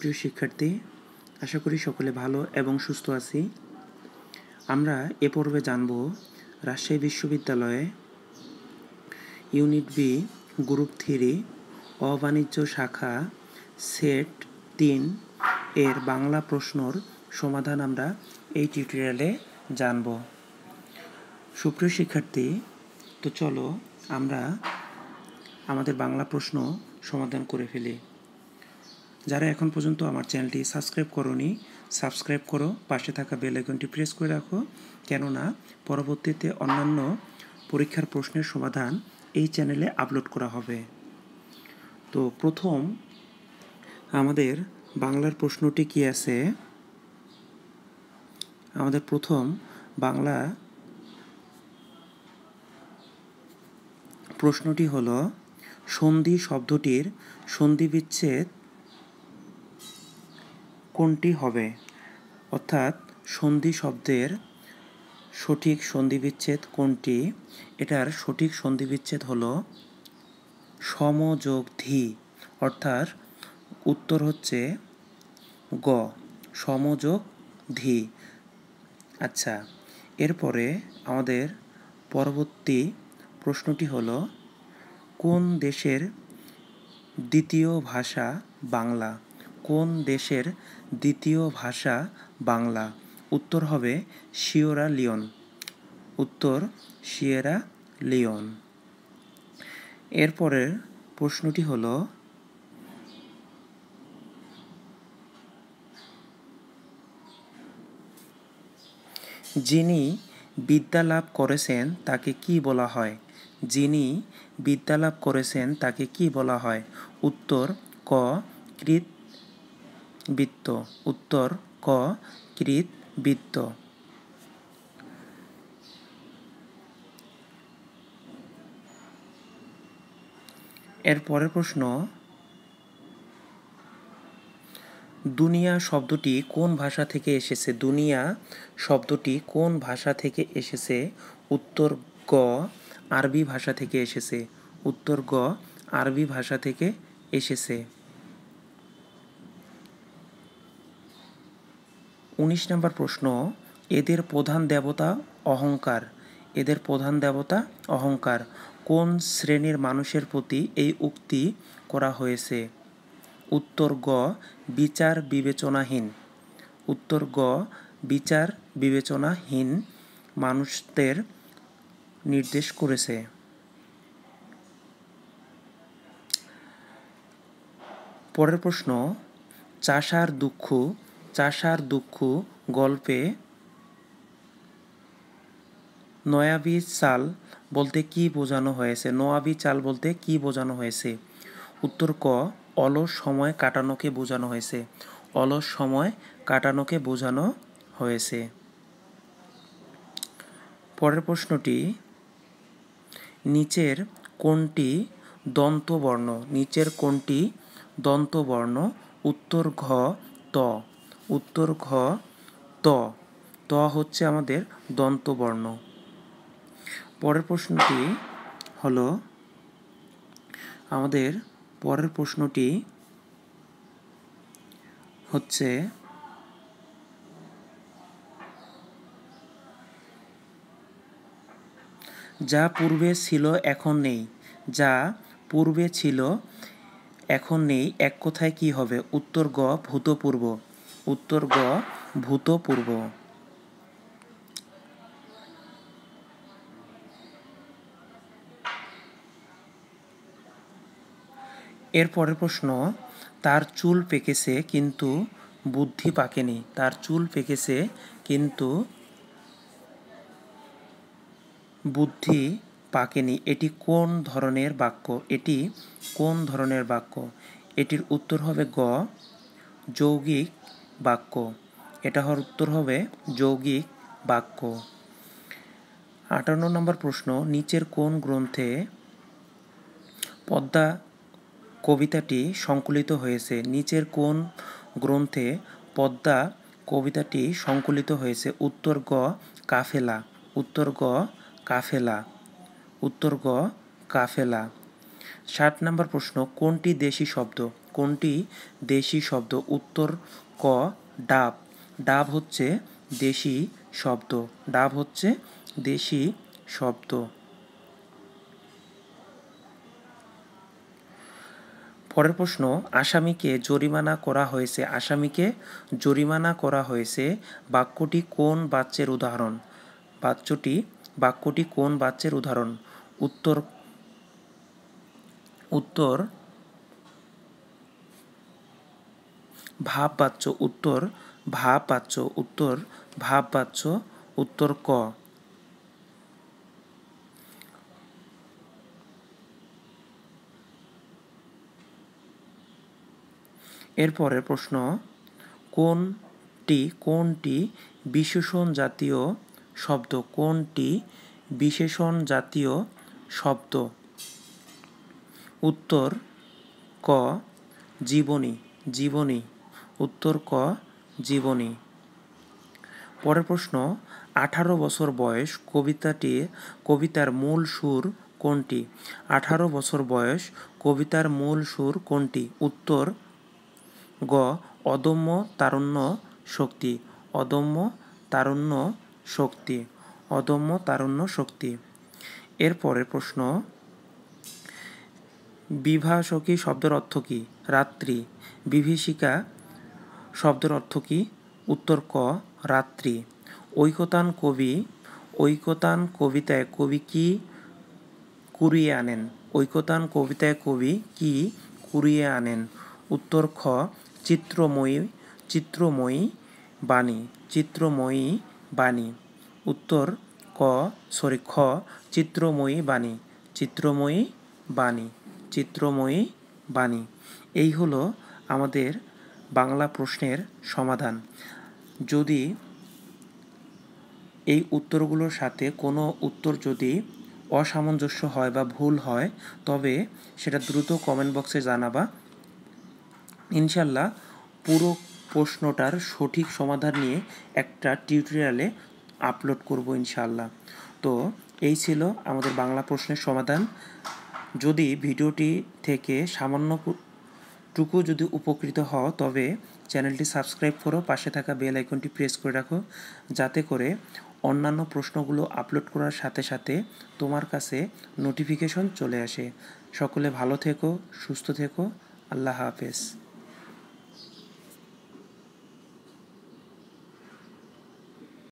প্রিয় শিক্ষার্থী আশা করি সকলে ভালো এবং সুস্থ আছি আমরা এ পর্বে জানব রাজশাহী বিশ্ববিদ্যালয়ে ইউনিট বি গ্রুপ থ্রি অবাণিজ্য শাখা সেট তিন এর বাংলা প্রশ্নর সমাধান আমরা এই টিউটোরিয়ালে জানব সুপ্রিয় শিক্ষার্থী তো চলো আমরা আমাদের বাংলা প্রশ্ন সমাধান করে ফেলি যারা এখন পর্যন্ত আমার চ্যানেলটি সাবস্ক্রাইব করনি সাবস্ক্রাইব করো পাশে থাকা বেল আইকনটি প্রেস করে রাখো কেননা পরবর্তীতে অন্যান্য পরীক্ষার প্রশ্নের সমাধান এই চ্যানেলে আপলোড করা হবে তো প্রথম আমাদের বাংলার প্রশ্নটি কি আছে আমাদের প্রথম বাংলা প্রশ্নটি হল সন্ধি শব্দটির সন্ধিবিচ্ছেদ কোনটি হবে অর্থাৎ সন্ধি শব্দের সঠিক সন্ধিবিচ্ছেদ কোনটি এটার সঠিক সন্ধিবিচ্ছেদ হল সমযোগ ধি অর্থাৎ উত্তর হচ্ছে গ সমযোগ ধি আচ্ছা এরপরে আমাদের পরবর্তী প্রশ্নটি হল কোন দেশের দ্বিতীয় ভাষা বাংলা কোন দেশের দ্বিতীয় ভাষা বাংলা উত্তর হবে শিওরা লিওন উত্তর শিয়েরা লিওন এরপরের প্রশ্নটি হলো যিনি বিদ্যা লাভ করেছেন তাকে কি বলা হয় যিনি বিদ্যা লাভ করেছেন তাকে কি বলা হয় উত্তর ক কৃত বৃত্ত উত্তর ক কৃত বৃত্ত এর পরের প্রশ্ন দুনিয়া শব্দটি কোন ভাষা থেকে এসেছে দুনিয়া শব্দটি কোন ভাষা থেকে এসেছে উত্তর গ আরবি ভাষা থেকে এসেছে উত্তর গ আরবি ভাষা থেকে এসেছে উনিশ নম্বর প্রশ্ন এদের প্রধান দেবতা অহংকার এদের প্রধান দেবতা অহংকার কোন শ্রেণীর মানুষের প্রতি এই উক্তি করা হয়েছে উত্তর গ বিচার বিবেচনাহীন উত্তর গ বিচার বিবেচনাহীন মানুষদের নির্দেশ করেছে পরের প্রশ্ন চাষার দুঃখ চাষার দুঃখ গল্পে নয়াবি চাল বলতে কি বোঝানো হয়েছে নয়াবি চাল বলতে কি বোঝানো হয়েছে উত্তর ক অলস সময় কাটানোকে বোঝানো হয়েছে অলস সময় কাটানোকে বোঝানো হয়েছে পরের প্রশ্নটি নিচের কোনটি দন্তবর্ণ নিচের কোনটি দন্তবর্ণ উত্তর ঘ ত উত্তর ঘ ত ত হচ্ছে আমাদের দন্তবর্ণ পরের প্রশ্নটি হলো আমাদের পরের প্রশ্নটি হচ্ছে যা পূর্বে ছিল এখন নেই যা পূর্বে ছিল এখন নেই এক কথায় কি হবে উত্তর গ ভূতপূর্ব উত্তর গ ভূতপূর্ব এরপরের প্রশ্ন তার চুল পেকেছে কিন্তু বুদ্ধি পাকেনি তার চুল পেকেছে কিন্তু বুদ্ধি পাকেনি এটি কোন ধরনের বাক্য এটি কোন ধরনের বাক্য এটির উত্তর হবে গ যৌগিক বাক্য এটা উত্তর হবে যৌগিক বাক্য আটান্ন নম্বর প্রশ্ন নিচের কোন গ্রন্থে পদ্মা কবিতাটি সংকলিত হয়েছে নিচের কোন গ্রন্থে পদ্মা কবিতাটি সংকলিত হয়েছে উত্তর গ কাফেলা উত্তর গ কাফেলা উত্তর গ কাফেলা ষাট নম্বর প্রশ্ন কোনটি দেশি শব্দ কোনটি দেশি শব্দ উত্তর ক ডাব ডাব হচ্ছে দেশি শব্দ ডাব হচ্ছে দেশি শব্দ পরের প্রশ্ন আসামিকে জরিমানা করা হয়েছে আসামিকে জরিমানা করা হয়েছে বাক্যটি কোন বাচ্যের উদাহরণ বাচ্চটি বাক্যটি কোন বাচ্যের উদাহরণ উত্তর উত্তর ভাব বাচ্য উত্তর ভাব বাচ্য উত্তর ভাব বাচ্য উত্তর ক এরপরে প্রশ্ন কোনটি কোনটি বিশেষণ জাতীয় শব্দ কোনটি বিশেষণ জাতীয় শব্দ উত্তর ক জীবনী জীবনী উত্তর ক জীবনী পরের প্রশ্ন আঠারো বছর বয়স কবিতাটি কবিতার মূল সুর কোনটি আঠারো বছর বয়স কবিতার মূল সুর কোনটি উত্তর গ অদম্য তারুণ্য শক্তি অদম্য তারুণ্য শক্তি অদম্য তারুণ্য শক্তি এরপরের প্রশ্ন বিভাসকী শব্দের অর্থ কী রাত্রি বিভীষিকা শব্দের অর্থ কি উত্তর ক রাত্রি ঐকতান কবি ঐকতান কবিতায় কবি কি কুড়িয়ে আনেন ঐকতান কবিতায় কবি কি কুড়িয়ে আনেন উত্তর খ চিত্রময়ী চিত্রময়ী বাণী চিত্রময়ী বাণী উত্তর ক সরি খ চিত্রময়ী বাণী চিত্রময়ী বাণী চিত্রময়ী বাণী এই হলো আমাদের বাংলা প্রশ্নের সমাধান যদি এই উত্তরগুলোর সাথে কোনো উত্তর যদি অসামঞ্জস্য হয় বা ভুল হয় তবে সেটা দ্রুত কমেন্ট বক্সে জানাবা ইনশাল্লাহ পুরো প্রশ্নটার সঠিক সমাধান নিয়ে একটা টিউটোরিয়ালে আপলোড করব ইনশাল্লাহ তো এই ছিল আমাদের বাংলা প্রশ্নের সমাধান যদি ভিডিওটি থেকে সামান্য টুকু যদি উপকৃত হও তবে চ্যানেলটি সাবস্ক্রাইব করো পাশে থাকা বেল আইকনটি প্রেস করে রাখো যাতে করে অন্যান্য প্রশ্নগুলো আপলোড করার সাথে সাথে তোমার কাছে নোটিফিকেশন চলে আসে সকলে ভালো থেকো সুস্থ থেকো আল্লাহ হাফেজ